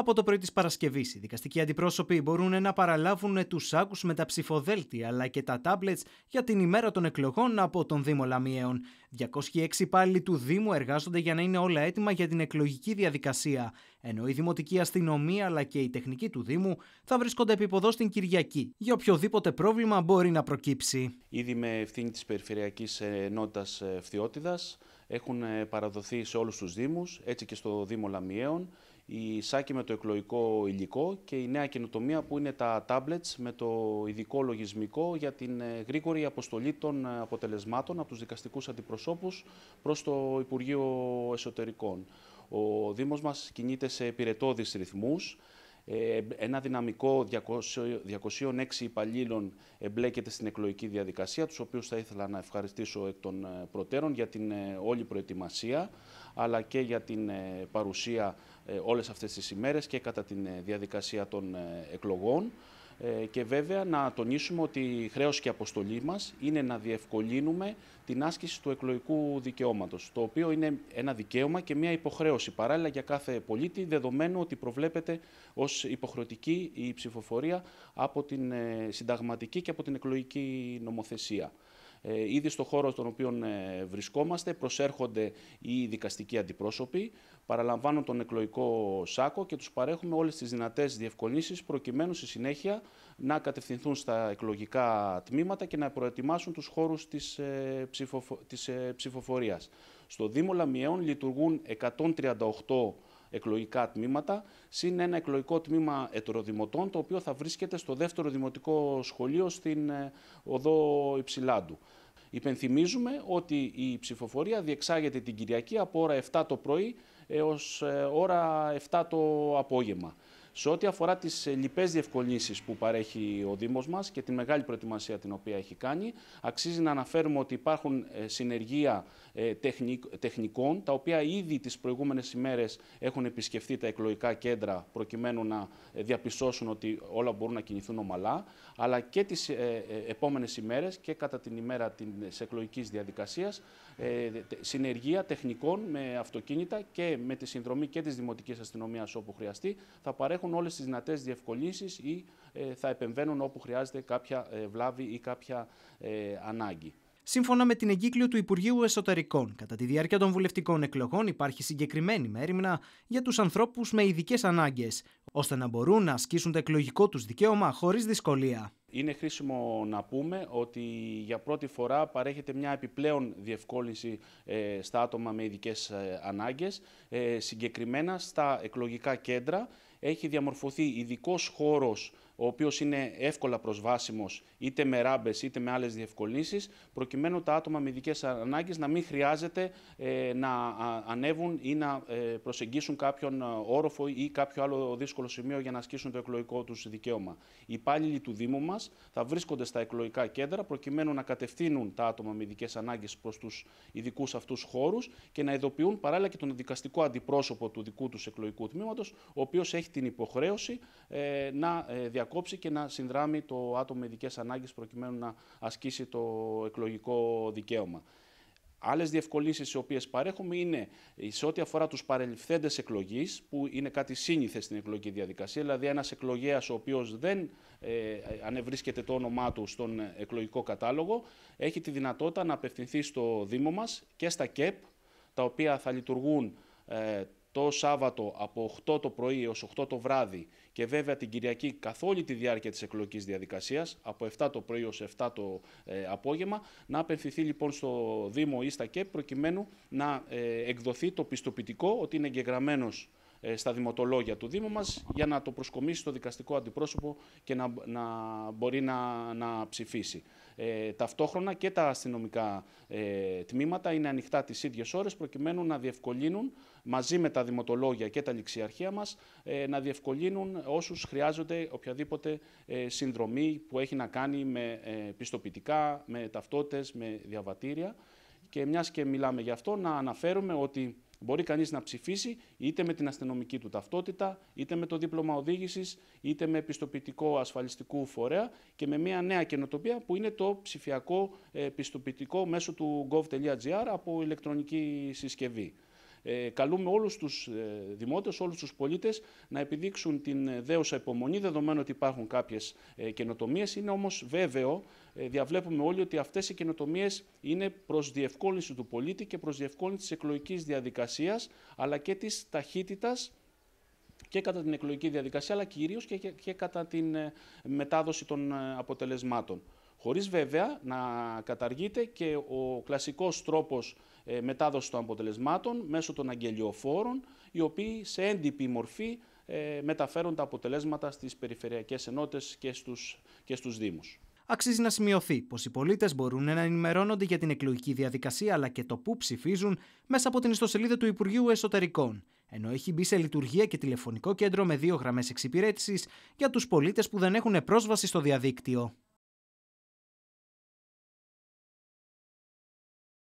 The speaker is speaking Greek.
Από το πρωί της Παρασκευής, οι δικαστικοί αντιπρόσωποι μπορούν να παραλάβουν τους άκους με τα ψηφοδέλτια αλλά και τα τάμπλετ για την ημέρα των εκλογών από τον Δήμο Λαμιαίων. 206 υπάλληλοι του Δήμου εργάζονται για να είναι όλα έτοιμα για την εκλογική διαδικασία, ενώ η δημοτική αστυνομία αλλά και η τεχνική του Δήμου θα βρίσκονται επίποδο στην Κυριακή για οποιοδήποτε πρόβλημα μπορεί να προκύψει. Ήδη με ευθύνη της Περιφερειακής Ενότητας έχουν παραδοθεί σε όλους τους Δήμους, έτσι και στο Δήμο Λαμιαίων η σάκη με το εκλογικό υλικό και η νέα καινοτομία που είναι τα tablets με το ειδικό λογισμικό για την ε, γρήγορη αποστολή των ε, αποτελεσμάτων από τους δικαστικούς αντιπροσώπους προς το Υπουργείο Εσωτερικών. Ο Δήμος μας κινείται σε πυρετόδεις ρυθμούς. Ε, ένα δυναμικό 206 υπαλλήλων εμπλέκεται στην εκλογική διαδικασία, τους οποίους θα ήθελα να ευχαριστήσω εκ των ε, προτέρων για την ε, όλη προετοιμασία, αλλά και για την παρουσία όλες αυτές τις ημέρες και κατά τη διαδικασία των εκλογών. Ε, και βέβαια να τονίσουμε ότι χρέωση και αποστολή μας είναι να διευκολύνουμε την άσκηση του εκλογικού δικαιώματος, το οποίο είναι ένα δικαίωμα και μια υποχρέωση παράλληλα για κάθε πολίτη, δεδομένου ότι προβλέπεται ως υποχρεωτική η ψηφοφορία από την ε, συνταγματική και από την εκλογική νομοθεσία. Ε, ήδη στο χώρο στον οποίο βρισκόμαστε προσέρχονται οι δικαστικοί αντιπρόσωποι παραλαμβάνουν τον εκλογικό σάκο και τους παρέχουμε όλες τις δυνατές διευκολύνσεις προκειμένου στη συνέχεια να κατευθυνθούν στα εκλογικά τμήματα και να προετοιμάσουν τους χώρους της, ε, της ε, ψηφοφορίας. Στο Δήμο Λαμιαίων λειτουργούν 138 εκλογικά τμήματα, συν ένα εκλογικό τμήμα ετεροδημοτών, το οποίο θα βρίσκεται στο δεύτερο δημοτικό σχολείο στην ε, οδό Υψηλάντου. Υπενθυμίζουμε ότι η ψηφοφορία διεξάγεται την Κυριακή από ώρα 7 το πρωί έως ε, ώρα 7 το απόγευμα. Σε ό,τι αφορά τις ε, λοιπές διευκολύνσεις που παρέχει ο Δήμος μας και τη μεγάλη προετοιμασία την οποία έχει κάνει, αξίζει να αναφέρουμε ότι υπάρχουν ε, συνεργεία ε, τεχνικών, τα οποία ήδη τις προηγούμενες ημέρες έχουν επισκεφθεί τα εκλογικά κέντρα προκειμένου να ε, διαπιστώσουν ότι όλα μπορούν να κινηθούν ομαλά, αλλά και τις ε, επόμενες ημέρες και κατά την ημέρα της εκλογικής διαδικασίας συνεργεία τεχνικών με αυτοκίνητα και με τη συνδρομή και της Δημοτικής Αστυνομίας όπου χρειαστεί θα παρέχουν όλες τις δυνατές διευκολύνσεις ή θα επεμβαίνουν όπου χρειάζεται κάποια βλάβη ή κάποια ανάγκη σύμφωνα με την εγκύκλιο του Υπουργείου Εσωτερικών. Κατά τη διάρκεια των βουλευτικών εκλογών υπάρχει συγκεκριμένη μέρημνα για τους ανθρώπους με ειδικές ανάγκες, ώστε να μπορούν να ασκήσουν το εκλογικό τους δικαίωμα χωρίς δυσκολία. Είναι χρήσιμο να πούμε ότι για πρώτη φορά παρέχεται μια επιπλέον διευκόλυνση ε, στα άτομα με ειδικές ε, ανάγκες. Ε, συγκεκριμένα στα εκλογικά κέντρα έχει διαμορφωθεί ειδικός χώρος ο οποίος είναι εύκολα προσβάσιμος είτε με ράμπες είτε με άλλες διευκολύνσεις, προκειμένου τα άτομα με ειδικές ανάγκες να μην χρειάζεται ε, να ανέβουν ή να ε, προσεγγίσουν κάποιον ε, όροφο ή κάποιο άλλο δύσκολο σημείο για να ασκήσουν το εκλογικό τους δικαίωμα. Οι υπάλληλοι του Δήμου μας θα βρίσκονται στα εκλογικά κέντρα προκειμένου να κατευθύνουν τα άτομα με ειδικές ανάγκες προς τους ειδικούς αυτούς χώρους και να ειδοποιούν παράλληλα και τον δικαστικό αντιπρόσωπο του δικού τους εκλογικού τμήματος, ο οποίος έχει την υποχρέωση να διακοπεί διακόψει και να συνδράμει το άτομο με ειδικές ανάγκες προκειμένου να ασκήσει το εκλογικό δικαίωμα. Άλλες διευκολύνσεις οι οποίες παρέχουμε είναι ε, σε ό,τι αφορά τους παρελθέντες εκλογή, που είναι κάτι σύνηθες στην εκλογική διαδικασία. Δηλαδή, ένας εκλογέας ο οποίος δεν ε, ανεβρίσκεται το όνομά του στον εκλογικό κατάλογο, έχει τη δυνατότητα να απευθυνθεί στο Δήμο μας και στα ΚΕΠ, τα οποία θα λειτουργούν ε, το Σάββατο από 8 το πρωί έως 8 το βράδυ και βέβαια την Κυριακή καθ' όλη τη διάρκεια της εκλογικής διαδικασίας από 7 το πρωί έως 7 το ε, απόγευμα να απευθυνθεί λοιπόν στο Δήμο ή στα προκειμένου να ε, εκδοθεί το πιστοποιητικό ότι είναι εγγεγραμμένος ε, στα δημοτολόγια του Δήμου μας για να το προσκομίσει στο δικαστικό αντιπρόσωπο και να, μπορεί να, να ψηφίσει. Ε, ταυτόχρονα και τα αστυνομικά ε, τμήματα είναι ανοιχτά τις ίδιες ώρες προκειμένου να διευκολύνουν μαζί με τα δημοτολόγια και τα ληξιαρχεία μας ε, να διευκολύνουν όσους χρειάζονται οποιαδήποτε ε, συνδρομή που έχει να κάνει με πιστοποιητικά, με ταυτότητες, με διαβατήρια. Και μιας και μιλάμε γι' αυτό, να αναφέρουμε ότι Μπορεί κανείς να ψηφίσει είτε με την αστυνομική του ταυτότητα, είτε με το δίπλωμα οδήγησης, είτε με πιστοποιητικό ασφαλιστικού φορέα και με μια νέα καινοτοπία που είναι το ψηφιακό ε, πιστοποιητικό μέσω του gov.gr από ηλεκτρονική συσκευή. Ε, καλούμε όλους τους ε, δημότες, όλους τους πολίτες να επιδείξουν την ε, δέουσα υπομονή, δεδομένου ότι υπάρχουν κάποιες καινοτομίες. Είναι όμως βέβαιο, διαβλέπουμε όλοι ότι αυτές οι καινοτομίες είναι προς διευκόλυνση του πολίτη και προς διευκόλυνση της εκλογικής διαδικασίας, αλλά και της ταχύτητας και κατά την εκλογική διαδικασία, αλλά κυρίως και, και κατά την μετάδοση των αποτελεσμάτων χωρίς βέβαια να καταργείται και ο κλασικός τρόπος ε, μετάδοσης των αποτελεσμάτων μέσω των αγγελιοφόρων, οι οποίοι σε έντυπη μορφή ε, μεταφέρουν τα αποτελέσματα στις περιφερειακές ενότητες και στους, και στους Δήμους. Αξίζει να σημειωθεί πως οι πολίτες μπορούν να ενημερώνονται για την εκλογική διαδικασία αλλά και το πού ψηφίζουν μέσα από την ιστοσελίδα του Υπουργείου Εσωτερικών. Ενώ έχει μπει σε λειτουργία και τηλεφωνικό κέντρο με δύο γραμμές εξυπηρέτησης για τους πολίτες που δεν έχουν πρόσβαση στο διαδίκτυο.